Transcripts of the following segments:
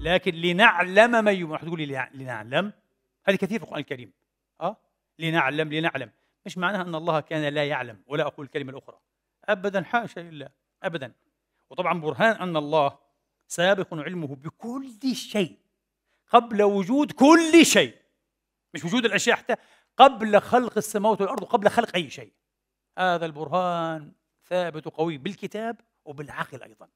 لكن لنعلم من يؤمن تقول لي لنعلم هذه كثير في القرآن الكريم أه لنعلم لنعلم مش معناها أن الله كان لا يعلم ولا أقول الكلمة الأخرى أبدا حاشا لله أبدا وطبعا برهان أن الله سابق علمه بكل شيء قبل وجود كل شيء مش وجود الأشياء حتى قبل خلق السماوات والأرض وقبل خلق أي شيء هذا البرهان ثابت وقوي بالكتاب وبالعقل أيضا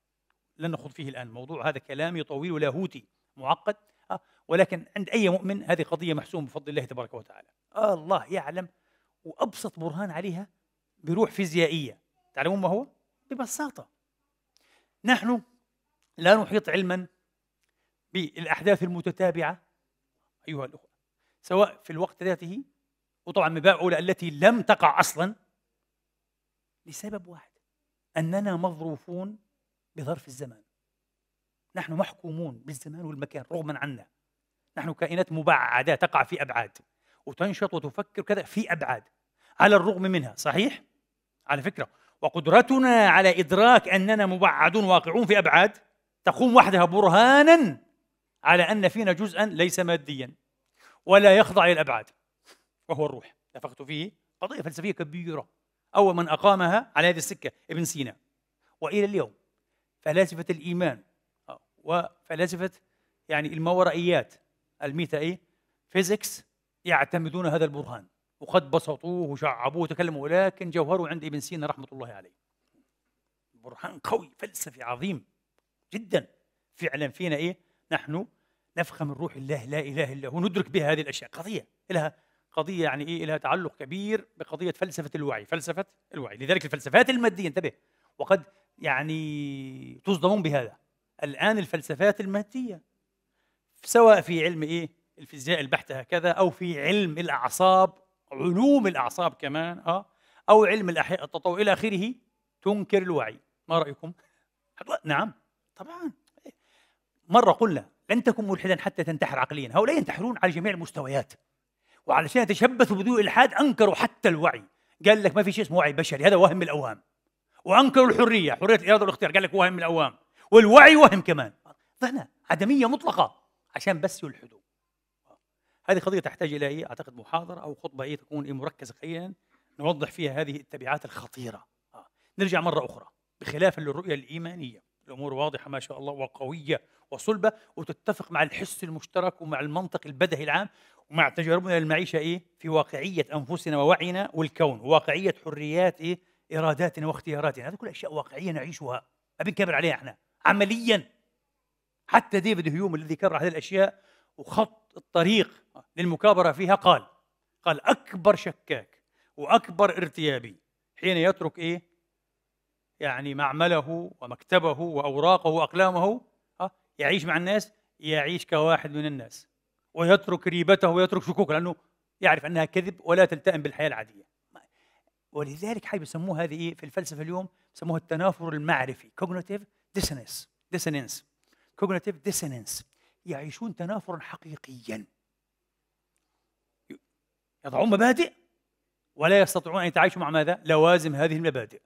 لن نخوض فيه الآن موضوع هذا كلامي طويل ولاهوتي معقد آه، ولكن عند أي مؤمن هذه قضية محسومة بفضل الله تبارك وتعالى الله يعلم وأبسط برهان عليها بروح فيزيائية تعلمون ما هو؟ ببساطة نحن لا نحيط علما بالأحداث المتتابعة أيها الأخوة سواء في الوقت ذاته وطبعا من باب أولى التي لم تقع أصلا لسبب واحد أننا مظروفون بظرف الزمان نحن محكومون بالزمان والمكان رغما عنا نحن كائنات مبعدة تقع في أبعاد وتنشط وتفكر كذا في أبعاد على الرغم منها صحيح؟ على فكرة وقدرتنا على إدراك أننا مبعدون واقعون في أبعاد تقوم وحدها برهانا على أن فينا جزءا ليس ماديا ولا يخضع للأبعاد وهو الروح نفخت فيه قضية فلسفية كبيرة أول من أقامها على هذه السكة ابن سينا وإلى اليوم فلاسفة الإيمان آه، وفلاسفة يعني الماورائيات الميتا إيه فيزيكس يعتمدون هذا البرهان وقد بسطوه وشعبوه وتكلموا ولكن جوهره عند ابن سينا رحمة الله عليه برهان قوي فلسفي عظيم جدا فعلا فينا إيه نحن نفخم من روح الله لا إله إلا هو ندرك بها هذه الأشياء قضية لها قضية يعني إيه لها تعلق كبير بقضية فلسفة الوعي فلسفة الوعي لذلك الفلسفات المادية انتبه وقد يعني تصدمون بهذا الآن الفلسفات المادية سواء في علم إيه الفيزياء البحتة هكذا أو في علم الأعصاب علوم الأعصاب كمان أه أو علم الأحياء التطور إلى آخره تنكر الوعي ما رأيكم؟ نعم طبعا مرة قلنا لن تكون ملحدا حتى تنتحر عقليا هؤلاء ينتحرون على جميع المستويات وعلشان يتشبثوا بدون إلحاد أنكروا حتى الوعي قال لك ما في شيء اسمه وعي بشري هذا وهم من الأوهام وانكروا الحريه حريه الاراده والاختيار قال لك وهم من الاوهام والوعي وهم كمان فهنا عدميه مطلقه عشان بس يلحدوا هذه قضيه تحتاج الى إيه؟ اعتقد محاضره او خطبه إيه تكون إيه مركزه قليلا نوضح فيها هذه التبعات الخطيره آه. نرجع مره اخرى بخلاف الرؤيه الايمانيه الامور واضحه ما شاء الله وقويه وصلبه وتتفق مع الحس المشترك ومع المنطق البدهي العام ومع تجاربنا المعيشه ايه في واقعيه انفسنا ووعينا والكون واقعيه حريات ايه اراداتنا واختياراتنا هذه كل اشياء واقعيه نعيشها ما نكبر عليها احنا عمليا حتى ديفيد هيوم الذي كبر هذه الاشياء وخط الطريق للمكابره فيها قال قال اكبر شكاك واكبر ارتيابي حين يترك ايه يعني معمله ومكتبه واوراقه واقلامه ها آه، يعيش مع الناس يعيش كواحد من الناس ويترك ريبته ويترك شكوكه لانه يعرف انها كذب ولا تلتئم بالحياه العاديه ولذلك حي بيسموه هذه ايه في الفلسفه اليوم بيسموها التنافر المعرفي كوجنيتيف ديسنس ديسنس كوجنيتيف ديسنس يعيشون تنافرا حقيقيا يضعون مبادئ ولا يستطيعون ان يتعايشوا مع ماذا؟ لوازم هذه المبادئ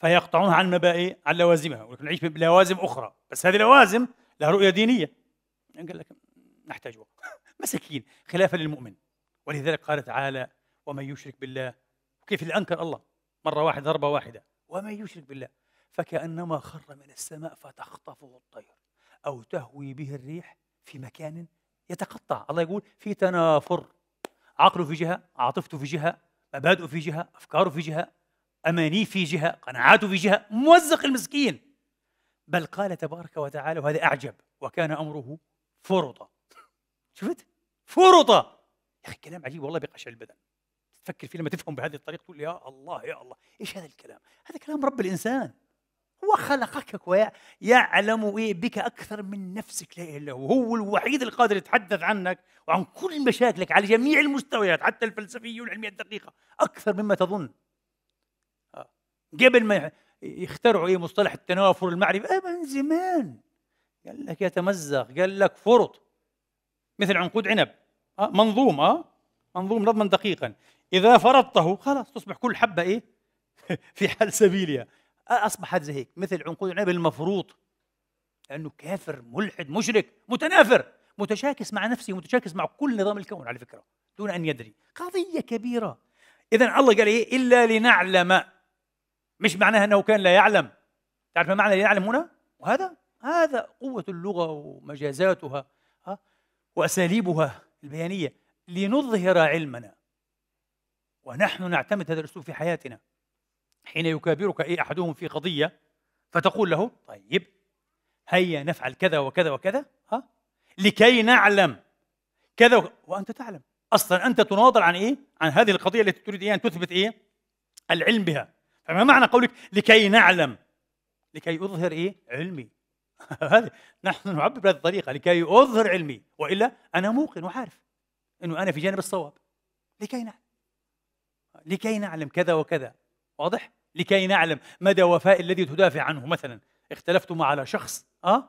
فيقطعونها عن مبادئ إيه؟ عن لوازمها ولكن نعيش بلوازم اخرى بس هذه لوازم لها رؤيه دينيه قال لك نحتاج وقت مساكين خلافا للمؤمن ولذلك قال تعالى ومن يشرك بالله كيف اللي أنكر الله مرة واحدة ضربة واحدة ومن يشرك بالله فكأنما خر من السماء فتخطفه الطير أو تهوي به الريح في مكان يتقطع الله يقول في تنافر عقله في جهة عاطفته في جهة مبادئه في جهة أفكاره في جهة أماني في جهة قناعاته في جهة موزق المسكين بل قال تبارك وتعالى وهذا أعجب وكان أمره فرطا شفت فرطا يا أخي كلام عجيب والله بقشع البدن تفكر فيه لما تفهم بهذه الطريقه تقول يا الله يا الله ايش هذا الكلام هذا كلام رب الانسان هو خلقك ويعلم بك أكثر من نفسك لا إله إلا هو هو الوحيد القادر يتحدث عنك وعن كل مشاكلك على جميع المستويات حتى الفلسفية والعلمية الدقيقة أكثر مما تظن آه. قبل ما يخترعوا إيه مصطلح التنافر المعرفي آه، من زمان قال لك يتمزق قال لك فرط مثل عنقود عنب آه، منظومه منظوم نظما دقيقا اذا فرضته خلاص تصبح كل حبه ايه في حال سبيلها اصبحت زي هيك مثل عنقود العنب المفروض لانه كافر ملحد مشرك متنافر متشاكس مع نفسه متشاكس مع كل نظام الكون على فكره دون ان يدري قضيه كبيره اذا الله قال ايه الا لنعلم مش معناها انه كان لا يعلم تعرف ما معنى يعلم هنا وهذا هذا قوه اللغه ومجازاتها واساليبها البيانيه لنظهر علمنا ونحن نعتمد هذا الأسلوب في حياتنا حين يكابرك أي أحدهم في قضية فتقول له طيب هيا نفعل كذا وكذا وكذا ها لكي نعلم كذا و... وأنت تعلم أصلا أنت تناظر عن إيه؟ عن هذه القضية التي تريد إيه أن تثبت إيه؟ العلم بها فما معنى قولك لكي نعلم لكي أظهر إيه؟ علمي هذه نحن نعبر بهذه الطريقة لكي أظهر علمي وإلا أنا موقن وعارف انه انا في جانب الصواب لكي نعلم لكي نعلم كذا وكذا واضح لكي نعلم مدى وفاء الذي تدافع عنه مثلا اختلفتما على شخص اه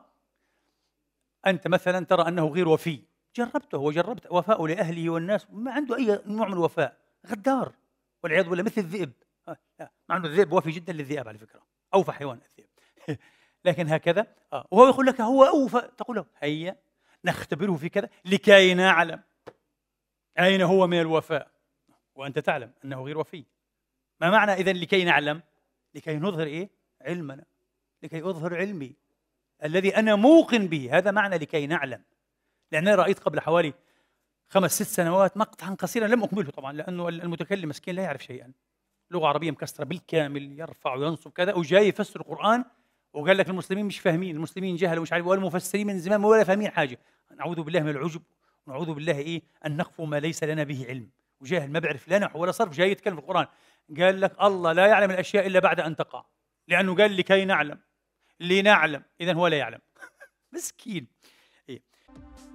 انت مثلا ترى انه غير وفي جربته وجربت وفاءه لاهله والناس ما عنده اي نوع من الوفاء غدار والعياذ بالله مثل الذئب آه، لا مع انه الذئب وفي جدا للذئاب على فكره اوفى حيوان الذئب لكن هكذا آه. وهو يقول لك هو اوفى تقول له هيا نختبره في كذا لكي نعلم أين هو من الوفاء وأنت تعلم أنه غير وفي ما معنى إذا لكي نعلم لكي نظهر إيه علمنا لكي أظهر علمي الذي أنا موقن به هذا معنى لكي نعلم لانني رأيت قبل حوالي خمس ست سنوات مقطعا قصيرا لم أكمله طبعا لأنه المتكلم مسكين لا يعرف شيئا لغة عربية مكسرة بالكامل يرفع وينصب كذا وجاي يفسر القرآن وقال لك المسلمين مش فاهمين المسلمين جهل ومش عارف إيه، والمفسرين من زمان ولا فاهمين حاجة نعوذ بالله من العجب نعوذ بالله ايه ان نخفو ما ليس لنا به علم وجاهل ما بيعرف لا نحو ولا صرف جاي يتكلم في القران قال لك الله لا يعلم الاشياء الا بعد ان تقع لانه قال لكي نعلم لنعلم اذا هو لا يعلم مسكين إيه.